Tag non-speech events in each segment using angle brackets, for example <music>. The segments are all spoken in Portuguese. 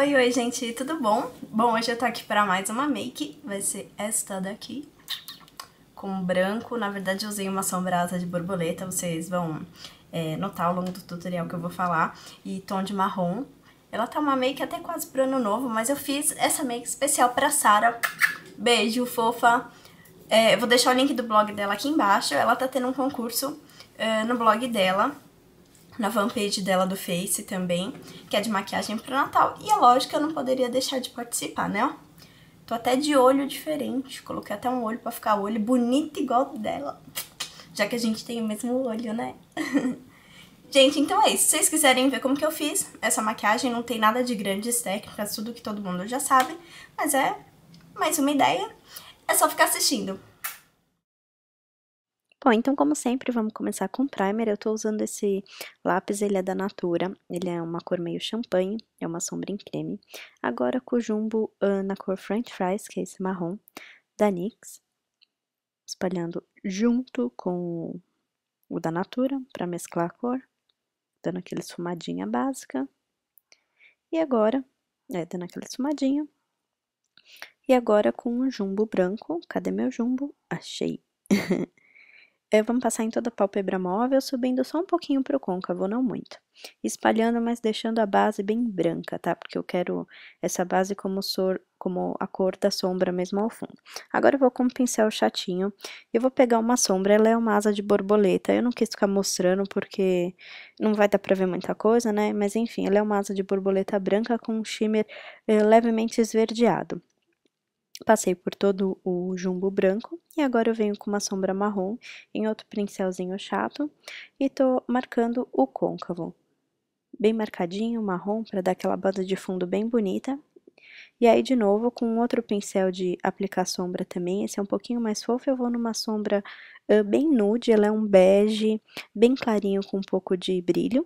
Oi, oi, gente, tudo bom? Bom, hoje eu tô aqui pra mais uma make, vai ser esta daqui, com branco. Na verdade, eu usei uma sombrasa de borboleta, vocês vão é, notar ao longo do tutorial que eu vou falar, e tom de marrom. Ela tá uma make até quase pro ano novo, mas eu fiz essa make especial pra Sara. Beijo, fofa! É, eu vou deixar o link do blog dela aqui embaixo, ela tá tendo um concurso é, no blog dela, na fanpage dela do Face também, que é de maquiagem para Natal. E é lógico que eu não poderia deixar de participar, né? Tô até de olho diferente, coloquei até um olho para ficar o olho bonito igual dela. Já que a gente tem o mesmo olho, né? <laughs> gente, então é isso. Se vocês quiserem ver como que eu fiz essa maquiagem, não tem nada de grandes técnicas, tudo que todo mundo já sabe. Mas é mais uma ideia. É só ficar assistindo. Bom, então como sempre, vamos começar com o primer. Eu estou usando esse lápis, ele é da Natura, ele é uma cor meio champanhe, é uma sombra em creme. Agora com o jumbo uh, na cor French Fries, que é esse marrom, da NYX. Espalhando junto com o da Natura, para mesclar a cor. Dando aquela esfumadinha básica. E agora, é, dando aquela esfumadinha. E agora com um jumbo branco, cadê meu jumbo? Achei! <laughs> vamos passar em toda a pálpebra móvel, subindo só um pouquinho para o côncavo, não muito. Espalhando, mas deixando a base bem branca, tá? Porque eu quero essa base como, sor, como a cor da sombra mesmo ao fundo. Agora eu vou com um pincel chatinho, eu vou pegar uma sombra, ela é uma asa de borboleta. Eu não quis ficar mostrando porque não vai dar para ver muita coisa, né? Mas enfim, ela é uma asa de borboleta branca com um shimmer eh, levemente esverdeado. Passei por todo o jumbo branco e agora eu venho com uma sombra marrom em outro pincelzinho chato e tô marcando o côncavo. Bem marcadinho, marrom, para dar aquela banda de fundo bem bonita. E aí, de novo, com um outro pincel de aplicar sombra também, esse é um pouquinho mais fofo, eu vou numa sombra uh, bem nude, ela é um bege, bem clarinho com um pouco de brilho.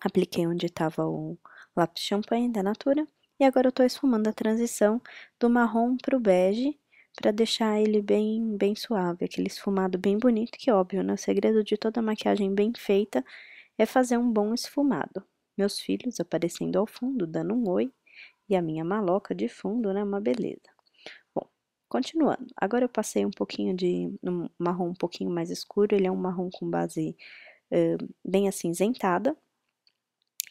Apliquei onde estava o lápis champanhe da Natura. E agora eu estou esfumando a transição do marrom para o bege, para deixar ele bem, bem suave, aquele esfumado bem bonito, que óbvio, né? O segredo de toda maquiagem bem feita é fazer um bom esfumado. Meus filhos aparecendo ao fundo, dando um oi, e a minha maloca de fundo, né? Uma beleza. Bom, continuando. Agora eu passei um pouquinho de um marrom um pouquinho mais escuro, ele é um marrom com base uh, bem acinzentada.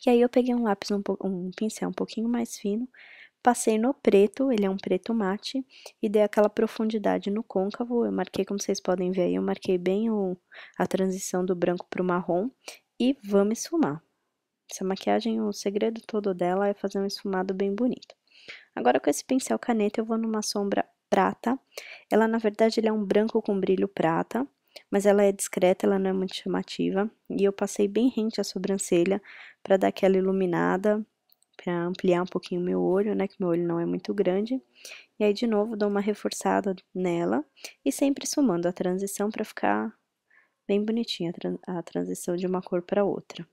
E aí eu peguei um lápis, um, um pincel um pouquinho mais fino, passei no preto, ele é um preto mate, e dei aquela profundidade no côncavo. Eu marquei, como vocês podem ver aí, eu marquei bem o, a transição do branco para o marrom. E vamos esfumar. Essa maquiagem, o segredo todo dela é fazer um esfumado bem bonito. Agora com esse pincel caneta eu vou numa sombra prata. Ela na verdade ele é um branco com brilho prata mas ela é discreta, ela não é muito chamativa. E eu passei bem rente à sobrancelha para dar aquela iluminada, para ampliar um pouquinho meu olho, né, que meu olho não é muito grande. E aí de novo dou uma reforçada nela e sempre sumando a transição para ficar bem bonitinha a transição de uma cor para outra.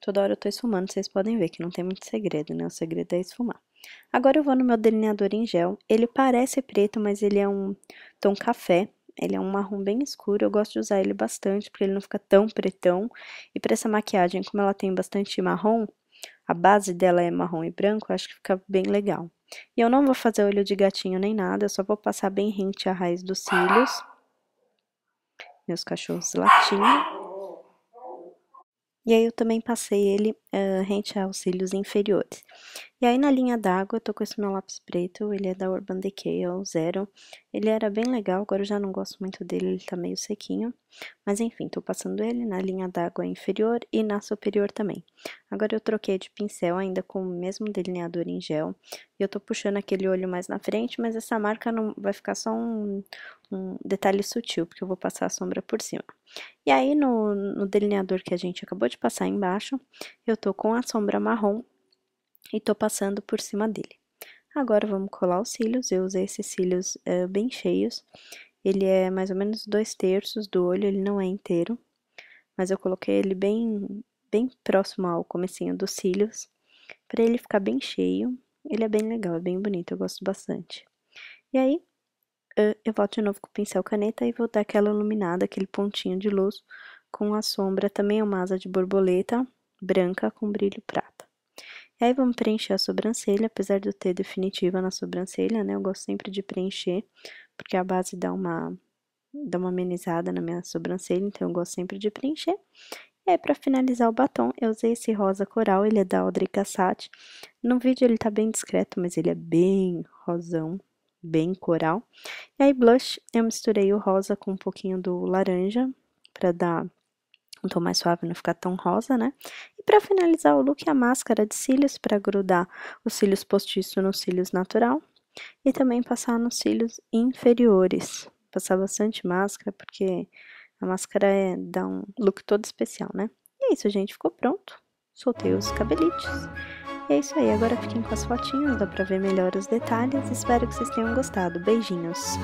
Toda hora eu tô esfumando, vocês podem ver que não tem muito segredo, né? O segredo é esfumar. Agora eu vou no meu delineador em gel. Ele parece preto, mas ele é um tom café. Ele é um marrom bem escuro, eu gosto de usar ele bastante, porque ele não fica tão pretão. E para essa maquiagem, como ela tem bastante marrom, a base dela é marrom e branco, eu acho que fica bem legal. E eu não vou fazer olho de gatinho nem nada, eu só vou passar bem rente à raiz dos cílios. Meus cachorros latindo. E aí eu também passei ele uh, rente aos cílios inferiores. E aí na linha d'água, eu tô com esse meu lápis preto, ele é da Urban Decay, é o zero. Ele era bem legal, agora eu já não gosto muito dele, ele tá meio sequinho. Mas enfim, tô passando ele na linha d'água inferior e na superior também. Agora eu troquei de pincel ainda com o mesmo delineador em gel. E eu tô puxando aquele olho mais na frente, mas essa marca não vai ficar só um, um detalhe sutil, porque eu vou passar a sombra por cima. E aí no, no delineador que a gente acabou de passar embaixo, eu tô com a sombra marrom e tô passando por cima dele. Agora vamos colar os cílios, eu usei esses cílios eh, bem cheios, ele é mais ou menos dois terços do olho, ele não é inteiro, mas eu coloquei ele bem, bem próximo ao comecinho dos cílios, para ele ficar bem cheio, ele é bem legal, é bem bonito, eu gosto bastante. E aí, eh, eu volto de novo com o pincel caneta e vou dar aquela iluminada, aquele pontinho de luz com a sombra, também é uma asa de borboleta branca com brilho prata. E aí vamos preencher a sobrancelha, apesar de eu ter definitiva na sobrancelha, né? Eu gosto sempre de preencher, porque a base dá uma, dá uma amenizada na minha sobrancelha, então eu gosto sempre de preencher. E aí, pra finalizar o batom, eu usei esse rosa coral, ele é da Audrey Cassat. No vídeo ele tá bem discreto, mas ele é bem rosão, bem coral. E aí, blush, eu misturei o rosa com um pouquinho do laranja, pra dar um tom mais suave, não ficar tão rosa, né? E para finalizar o look, a máscara de cílios para grudar os cílios postiço nos cílios natural e também passar nos cílios inferiores. Passar bastante máscara, porque a máscara é, dá um look todo especial, né? E é isso, gente, ficou pronto. Soltei os cabelitos. E é isso aí, agora fiquem com as fotinhas, dá pra ver melhor os detalhes. Espero que vocês tenham gostado. Beijinhos!